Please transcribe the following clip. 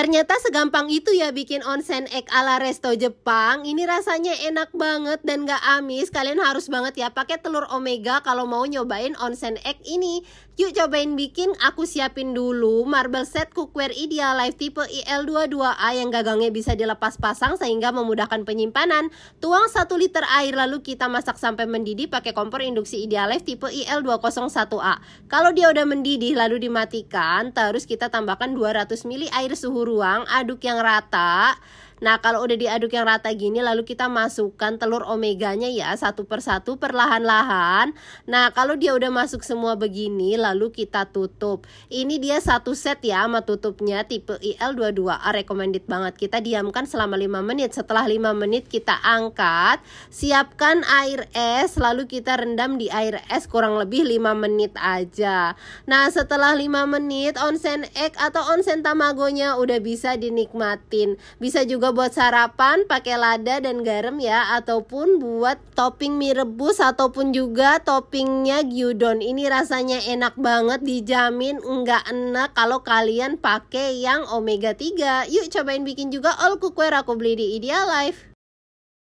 Ternyata segampang itu ya bikin onsen egg ala resto Jepang. Ini rasanya enak banget dan gak amis. Kalian harus banget ya pakai telur omega kalau mau nyobain onsen egg ini. Yuk cobain bikin, aku siapin dulu marble set cookware ideal life tipe IL22A yang gagangnya bisa dilepas pasang sehingga memudahkan penyimpanan. Tuang 1 liter air lalu kita masak sampai mendidih pakai kompor induksi ideal life tipe IL201A. Kalau dia udah mendidih lalu dimatikan, terus kita tambahkan 200 ml air suhu ruang, aduk yang rata Nah kalau udah diaduk yang rata gini lalu kita masukkan telur omeganya ya satu persatu perlahan-lahan Nah kalau dia udah masuk semua begini lalu kita tutup Ini dia satu set ya sama tutupnya tipe IL22A recommended banget Kita diamkan selama 5 menit Setelah 5 menit kita angkat Siapkan air es lalu kita rendam di air es kurang lebih 5 menit aja Nah setelah 5 menit onsen egg atau onsen tamagonya udah bisa dinikmatin Bisa juga kalau buat sarapan pakai lada dan garam ya ataupun buat topping mie rebus ataupun juga toppingnya gyudon. Ini rasanya enak banget dijamin nggak enak kalau kalian pakai yang omega 3. Yuk cobain bikin juga all cookware aku beli di Idealife.